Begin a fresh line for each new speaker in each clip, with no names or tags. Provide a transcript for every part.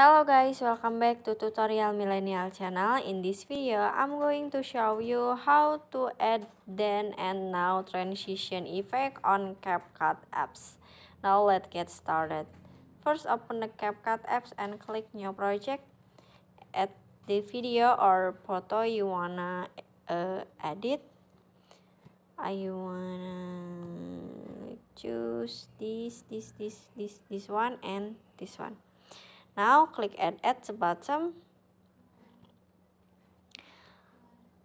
Hello guys, welcome back to tutorial millennial channel. In this video, I'm going to show you how to add then and now transition effect on CapCut apps. Now let's get started. First open the CapCut apps and click new project. Add the video or photo you wanna uh, edit. I wanna choose this, this, this, this, this one and this one. Now click Add at the bottom.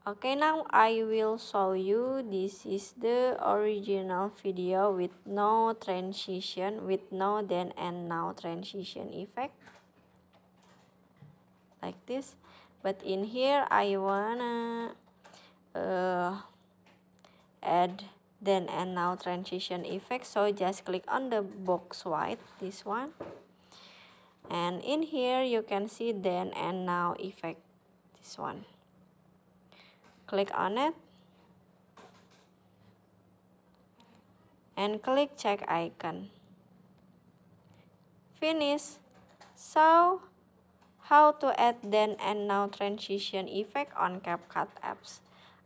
Okay, now I will show you this is the original video with no transition, with no then and now transition effect. Like this. But in here, I wanna uh, add then and now transition effect. So just click on the box white, this one and in here you can see then and now effect this one click on it and click check icon finish so how to add then and now transition effect on CapCut apps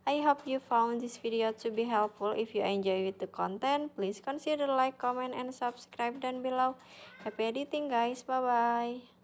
I hope you found this video to be helpful. If you enjoyed the content, please consider like, comment, and subscribe down below. Happy editing guys. Bye-bye.